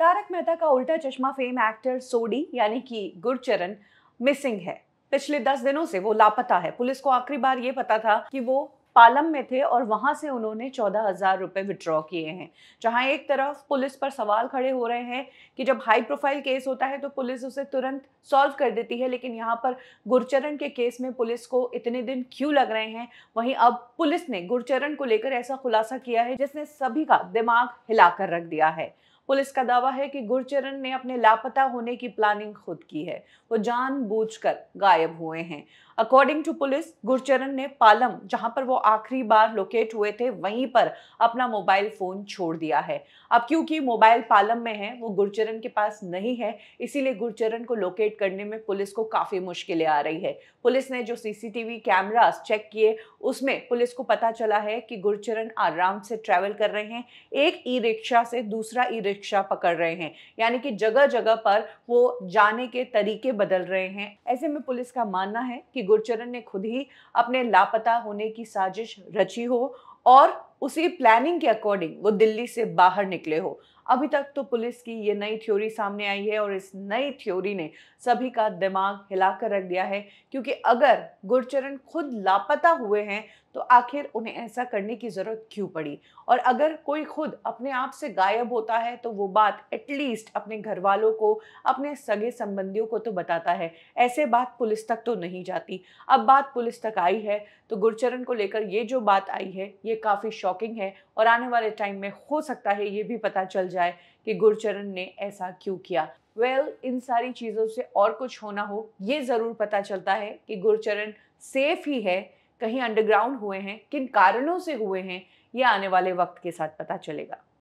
तारक मेहता का उल्टा चश्मा फेम एक्टर सोडी यानी कि गुरचरण मिसिंग है पिछले दस दिनों से वो लापता है पुलिस को आखिरी बार ये पता था कि वो पालम में थे और वहां से उन्होंने चौदह हजार रुपए विड्रॉ किए हैं जहां एक तरफ पुलिस पर सवाल खड़े हो रहे हैं कि जब हाई प्रोफाइल केस होता है तो पुलिस उसे तुरंत सॉल्व कर देती है लेकिन यहाँ पर गुरचरण के केस में पुलिस को इतने दिन क्यों लग रहे हैं वहीं अब पुलिस ने गुरचरण को लेकर ऐसा खुलासा किया है जिसने सभी का दिमाग हिलाकर रख दिया है पुलिस का दावा है कि गुरचरण ने अपने लापता होने की प्लानिंग खुद की है वो जानबूझकर गायब हुए हैं अकॉर्डिंग टू पुलिस गुरचरण ने पालम जहां पर वो आखिरी बार लोकेट हुए थे वहीं पर अपना मोबाइल फोन छोड़ दिया है अब क्योंकि मोबाइल पालम में है वो गुरचरण के पास नहीं है इसीलिए गुरचरण को लोकेट करने में पुलिस को काफ़ी मुश्किलें आ रही है पुलिस ने जो सीसीटीवी कैमरास चेक किए उसमें पुलिस को पता चला है कि गुरचरण आराम से ट्रैवल कर रहे हैं एक ई रिक्शा से दूसरा ई रिक्शा पकड़ रहे हैं यानी कि जगह जगह पर वो जाने के तरीके बदल रहे हैं ऐसे में पुलिस का मानना है कि गुरचरण ने खुद ही अपने लापता होने की साजिश रची हो और उसी प्लानिंग के अकॉर्डिंग वो दिल्ली से बाहर निकले हो अभी तक तो पुलिस की ये नई थ्योरी सामने आई है और इस नई थ्योरी ने सभी का दिमाग हिलाकर रख दिया है क्योंकि अगर गुरचरण खुद लापता हुए हैं तो आखिर उन्हें ऐसा करने की ज़रूरत क्यों पड़ी और अगर कोई खुद अपने आप से गायब होता है तो वो बात एटलीस्ट अपने घर वालों को अपने सगे संबंधियों को तो बताता है ऐसे बात पुलिस तक तो नहीं जाती अब बात पुलिस तक आई है तो गुरचरण को लेकर ये जो बात आई है ये काफ़ी शॉकिंग है और आने वाले टाइम में हो सकता है ये भी पता चल जाए कि गुरचरण ने ऐसा क्यों किया वेल well, इन सारी चीज़ों से और कुछ होना हो ये ज़रूर पता चलता है कि गुरचरण सेफ ही है कहीं अंडरग्राउंड हुए हैं किन कारणों से हुए हैं ये आने वाले वक्त के साथ पता चलेगा